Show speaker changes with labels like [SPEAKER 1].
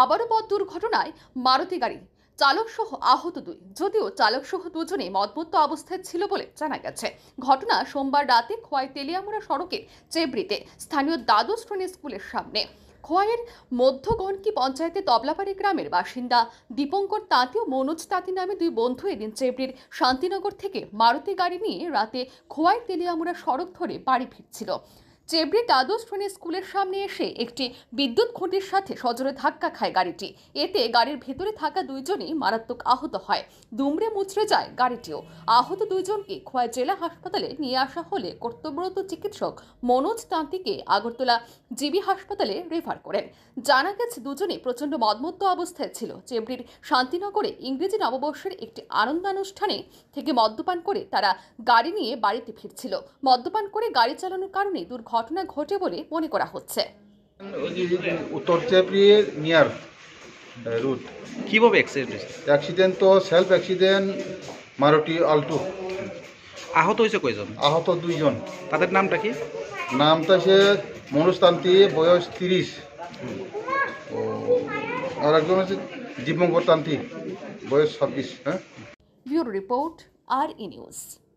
[SPEAKER 1] আবারও পথ দুর্ঘটনায় মারুতি গাড়ি চালক সহ আহত দুই যদিও চালক সহ দুজনেই মদমত্ত অবস্থায় ছিল বলে জানা গেছে ঘটনা সোমবার রাতে খোয়াই তেলিয়ামুড়া সড়কের চেবড়িতে স্থানীয় দ্বাদশ শ্রেণী স্কুলের সামনে খোয়াইয়ের মধ্যগণকি পঞ্চায়েতে তবলাপাড়ি গ্রামের বাসিন্দা দীপঙ্কর তাঁতি ও মনোজ তাঁতি নামে দুই বন্ধু এদিন চেবড়ির শান্তিনগর থেকে মারুতি গাড়ি নিয়ে রাতে খোয়াই তেলিয়ামুড়া সড়ক ধরে বাড়ি ফিরছিল চেবড়ি দ্বাদশ শ্রেণীর স্কুলের সামনে এসে একটি বিদ্যুৎ খুঁটির সাথে সজোরে ধাক্কা খায় গাড়িটি এতে গাড়ির ভেতরে থাকা দুইজনই মারাত্মক আহত হয় দুমড়ে মুচড়ে যায় গাড়িটিও আহত দুইজনকে খোয়া জেলা হাসপাতালে নিয়ে আসা হলে কর্তব্যরত চিকিৎসক মনোজ তাঁতিকে আগরতলা জিবি হাসপাতালে রেফার করেন জানা গেছে দুজনে প্রচণ্ড মদমত্ত অবস্থায় ছিল চেবড়ির শান্তিনগরে ইংরেজি নববর্ষের একটি আনন্দানুষ্ঠানে থেকে মদ্যপান করে তারা গাড়ি নিয়ে বাড়িতে ফিরছিল মদ্যপান করে গাড়ি চালানোর কারণে দুর্ঘটনা ঘটনা ঘটে বলে মনে করা হচ্ছে
[SPEAKER 2] উত্তর চেপড়ির নিয়ার রুট কিভাবে অ্যাক্সিডেন্ট অ্যাক্সিডেন্ট তো সেলফ অ্যাক্সিডেন্ট মারুতি আলটু আহত হয়েছে কয়জন আহত দুইজন তাদের নামটা কি নামটা সে মনোজতান্তি বয়স তিরিশ আর একজন হচ্ছে জীবঙ্গর তান্তি বয়স ছাব্বিশ হ্যাঁ
[SPEAKER 1] ব্যুরো রিপোর্ট আর ই